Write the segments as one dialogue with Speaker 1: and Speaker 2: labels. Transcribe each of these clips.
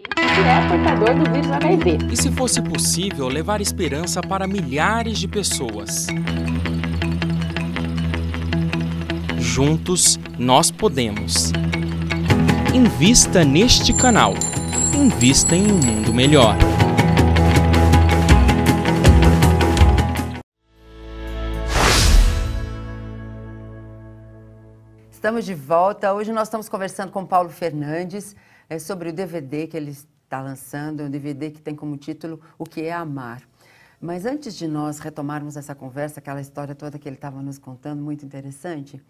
Speaker 1: é portador do vírus HIV. E se fosse possível levar esperança para milhares de pessoas? Juntos nós podemos. Invista neste canal. Invista em um mundo melhor. Estamos de volta. Hoje nós estamos conversando com Paulo Fernandes é sobre o DVD que ele está lançando, um DVD que tem como título O que é Amar. Mas antes de nós retomarmos essa conversa, aquela história toda que ele estava nos contando, muito interessante,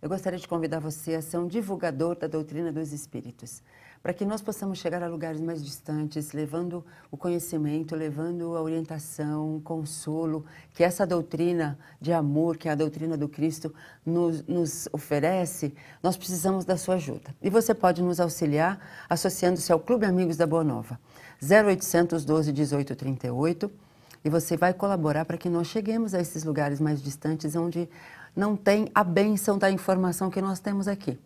Speaker 1: eu gostaria de convidar você a ser um divulgador da doutrina dos espíritos para que nós possamos chegar a lugares mais distantes, levando o conhecimento, levando a orientação, consolo, que essa doutrina de amor, que é a doutrina do Cristo, nos, nos oferece, nós precisamos da sua ajuda. E você pode nos auxiliar associando-se ao Clube Amigos da Boa Nova, 0800 12 18 38 e você vai colaborar para que nós cheguemos a esses lugares mais distantes onde não tem a benção da informação que nós temos aqui.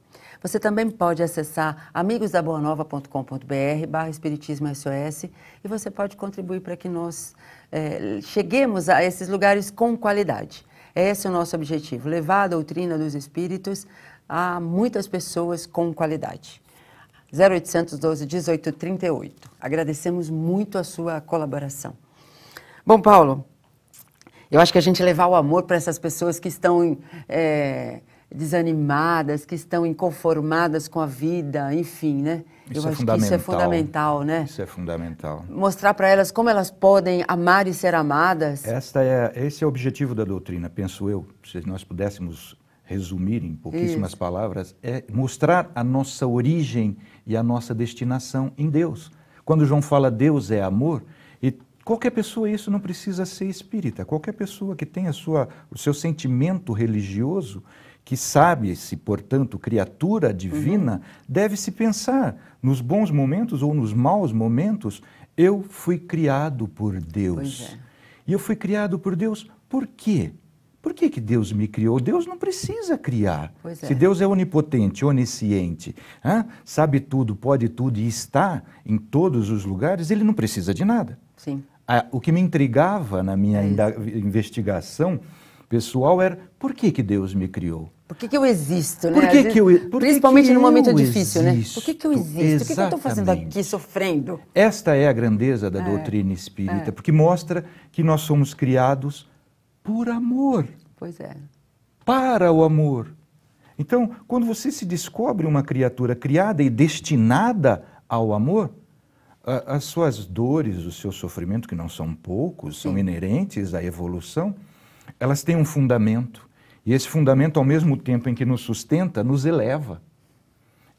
Speaker 1: Você também pode acessar amigosdaboanova.com.br barra espiritismo SOS e você pode contribuir para que nós é, cheguemos a esses lugares com qualidade. Esse é o nosso objetivo, levar a doutrina dos espíritos a muitas pessoas com qualidade. 0812 1838. Agradecemos muito a sua colaboração. Bom, Paulo, eu acho que a gente levar o amor para essas pessoas que estão é, desanimadas, que estão inconformadas com a vida, enfim, né? Isso eu é acho que isso é fundamental, né? Isso é
Speaker 2: fundamental.
Speaker 1: Mostrar para elas como elas podem amar e ser amadas.
Speaker 2: Esta é, esse é o objetivo da doutrina, penso eu. Se nós pudéssemos resumir em pouquíssimas isso. palavras, é mostrar a nossa origem e a nossa destinação em Deus. Quando João fala Deus é amor, e Qualquer pessoa, isso não precisa ser espírita. Qualquer pessoa que tenha sua, o seu sentimento religioso, que sabe-se, portanto, criatura divina, uhum. deve se pensar nos bons momentos ou nos maus momentos. Eu fui criado por Deus. É. E eu fui criado por Deus por quê? Por que, que Deus me criou? Deus não precisa criar. É. Se Deus é onipotente, onisciente, hein? sabe tudo, pode tudo e está em todos os lugares, ele não precisa de nada. Sim a, o que me intrigava na minha é investigação pessoal era por que, que Deus me criou?
Speaker 1: Por que, que eu existo, né? Por que, que eu, por Principalmente que num momento difícil, existo, né? Por que, que eu existo? Exatamente. O que, que eu estou fazendo aqui sofrendo?
Speaker 2: Esta é a grandeza da é, doutrina espírita, é. porque mostra que nós somos criados por amor. Pois é. Para o amor. Então, quando você se descobre uma criatura criada e destinada ao amor, as suas dores, o seu sofrimento, que não são poucos, são inerentes à evolução, elas têm um fundamento. E esse fundamento, ao mesmo tempo em que nos sustenta, nos eleva.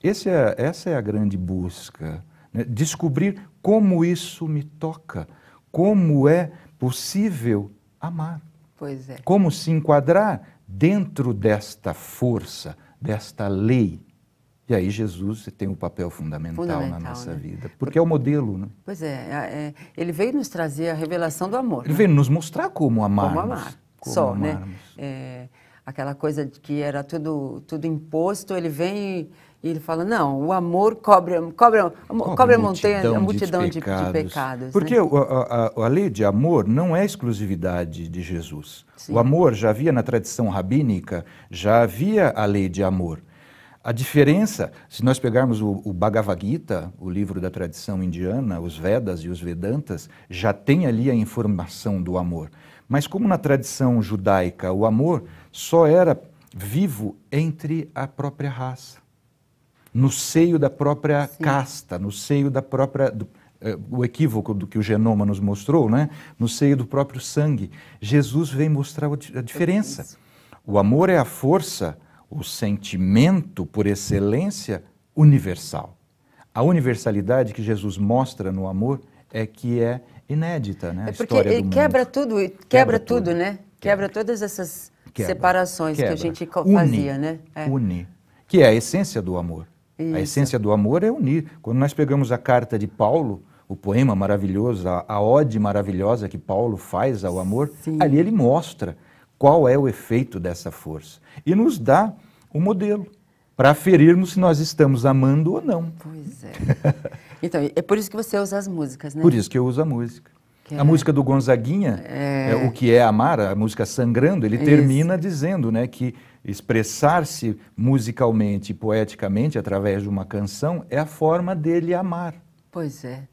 Speaker 2: É, essa é a grande busca. Né? Descobrir como isso me toca, como é possível amar. Pois é. Como se enquadrar dentro desta força, desta lei e aí Jesus tem um papel fundamental, fundamental na nossa né? vida, porque é o modelo. Né?
Speaker 1: Pois é, é, é, ele veio nos trazer a revelação do amor. Ele
Speaker 2: né? veio nos mostrar como amar. Como amar, como só, né? amarmos. né?
Speaker 1: É, aquela coisa de que era tudo, tudo imposto, ele vem e, ele fala, não, o amor cobre, cobre, cobre, cobre a montanha, a multidão de, de pecados. De pecados porque
Speaker 2: né? a, a, a, lei de amor não é exclusividade de Jesus. Sim. O amor já havia na tradição rabínica, já havia a lei de amor a diferença, se nós pegarmos o, o, Bhagavad Gita, o livro da tradição indiana, os Vedas e os Vedantas, já tem ali a informação do amor. Mas como na tradição judaica o amor só era vivo entre a própria raça, no seio da própria Sim. casta, no seio da própria do, eh, o equívoco do que o genoma nos mostrou, né? No seio do próprio sangue, Jesus vem mostrar a diferença. O amor é a força o sentimento por excelência universal. A universalidade que Jesus mostra no amor é que é inédita, né? É porque quebra
Speaker 1: mundo. tudo, quebra, quebra tudo, tudo, né? Quebra, quebra todas essas quebra. separações que a gente fazia, né? É.
Speaker 2: Une, que é a essência do amor. Isso. A essência do amor é unir. Quando nós pegamos a carta de Paulo, o poema maravilhoso, a, a ode maravilhosa que Paulo faz ao amor, Sim. ali ele mostra qual é o efeito dessa força. E nos dá o um modelo para aferirmos se nós estamos amando ou
Speaker 1: não. Pois é. Então, é por isso que você usa as músicas, né? Por isso
Speaker 2: que eu uso a música. A é- música do Gonzaguinha, é... É, o que é amar, a música Sangrando, ele termina isso. dizendo né, que expressar-se musicalmente e poeticamente através de uma canção é a forma dele amar. Pois é.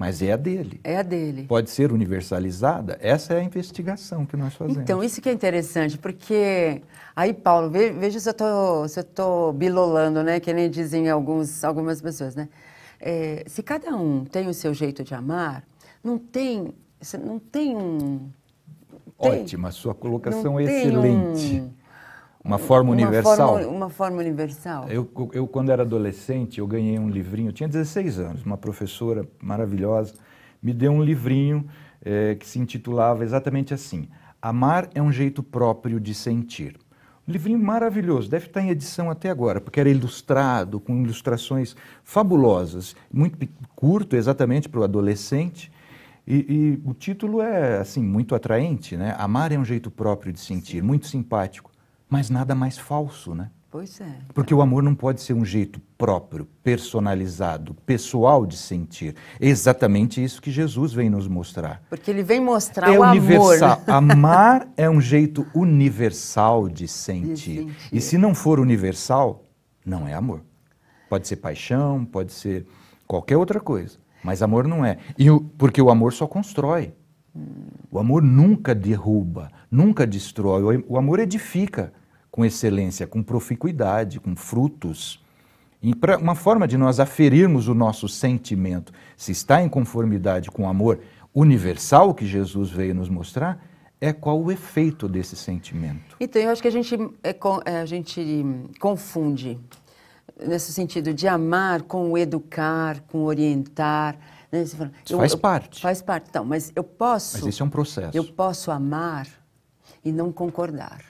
Speaker 2: Mas é a dele.
Speaker 1: É a dele.
Speaker 2: Pode ser universalizada? Essa é a investigação que nós fazemos. Então,
Speaker 1: isso que é interessante, porque. Aí, Paulo, veja se eu estou se eu bilolando, né? Que nem dizem alguns, algumas pessoas, né? É, se cada um tem o seu jeito de amar, não tem. Não tem um.
Speaker 2: Tem, Ótima, sua colocação é excelente. Um uma forma uma universal? Forma,
Speaker 1: uma forma universal.
Speaker 2: Eu, eu, quando era adolescente, eu ganhei um livrinho, tinha 16 anos, uma professora maravilhosa me deu um livrinho eh, que se intitulava exatamente assim: Amar é um jeito próprio de sentir. Um livrinho maravilhoso, deve estar em edição até agora, porque era ilustrado, com ilustrações fabulosas, muito curto, exatamente para o adolescente. E, e, o título é assim muito atraente, né? Amar é um jeito próprio de sentir, muito simpático mas nada mais falso, né? Pois é. Porque o amor não pode ser um jeito próprio, personalizado, pessoal de sentir. É exatamente isso que Jesus vem nos mostrar.
Speaker 1: Porque ele vem mostrar é o universal. amor.
Speaker 2: Amar é um jeito universal de sentir. de sentir. E se não for universal, não é amor. Pode ser paixão, pode ser qualquer outra coisa, mas amor não é. E o, porque o amor só constrói. Hum. O amor nunca derruba, nunca destrói. O, o amor edifica com excelência, com proficuidade, com frutos. E uma forma de nós aferirmos o nosso sentimento, se está em conformidade com o amor universal que Jesus veio nos mostrar, é qual o efeito desse sentimento.
Speaker 1: Então, eu acho que a gente, é, é a gente confunde nesse sentido de amar com educar, com orientar. Né? Fala, Isso eu, faz eu, parte. Faz parte, então, mas eu posso. Mas esse é um processo. Eu posso amar e não concordar.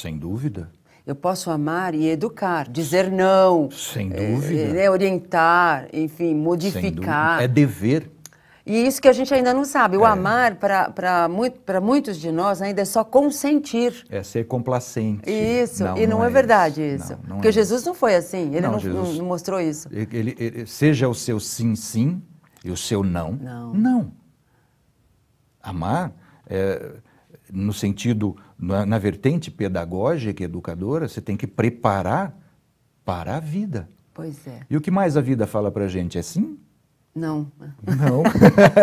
Speaker 2: Sem dúvida.
Speaker 1: Eu posso amar e educar, dizer não. Sem eh, dúvida. É, é, orientar, enfim, modificar. É
Speaker 2: dever.
Speaker 1: E isso que a gente ainda não sabe. O é. amar, para muito, muitos de nós, ainda é só consentir.
Speaker 2: É ser complacente. Isso, não, e não, não é, é,
Speaker 1: verdade isso. isso. Não, Porque é Jesus isso. não foi assim, ele não, Jesus, mostrou isso.
Speaker 2: Ele, ele, ele, seja o seu sim, sim, e o seu não, não. Amar é no sentido, na, na vertente pedagógica e educadora, você tem que preparar para a vida. Pois é. E o que mais a vida fala para a gente? É sim?
Speaker 1: Não. Não.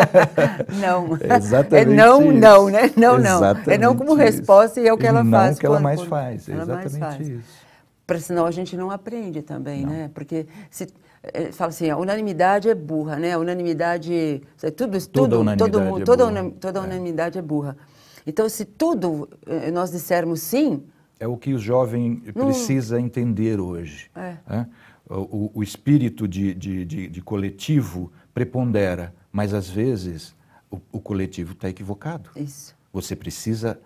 Speaker 1: não. É exatamente. É não, isso. não, né? Não, exatamente não. É não como isso. resposta e é o que ela não faz. o que ela mais faz. É ela exatamente mais faz. isso. Para senão a gente não aprende também, não. né? Porque se eh, fala assim, a unanimidade é burra, né? A unanimidade, é tudo, tudo, unanimidade, todo mundo, é burra. toda, toda é. unanimidade é burra. Então, se tudo eh, nós dissermos sim.
Speaker 2: É o que o jovem precisa não... entender hoje. É. Né? O, o, espírito de, de, de, de, coletivo prepondera, mas às vezes o, o coletivo está equivocado. Isso. Você precisa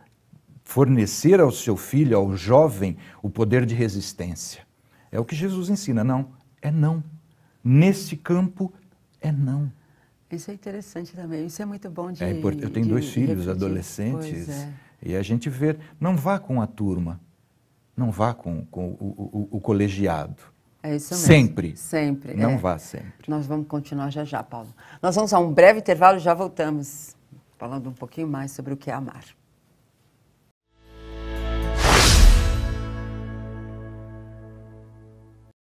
Speaker 2: fornecer ao seu filho, ao jovem, o poder de resistência. É o que Jesus ensina. Não, é não. Nesse campo, é não.
Speaker 1: Isso é interessante também. Isso é muito bom é, de. É import... Eu tenho dois filhos adolescentes é.
Speaker 2: e a gente vê. Não vá com a turma, não vá com, com o, o, o colegiado. É isso mesmo. Sempre. Sempre. Não é. vá sempre.
Speaker 1: Nós vamos continuar já já, Paulo. Nós vamos a um breve intervalo e já voltamos falando um pouquinho mais sobre o que é amar.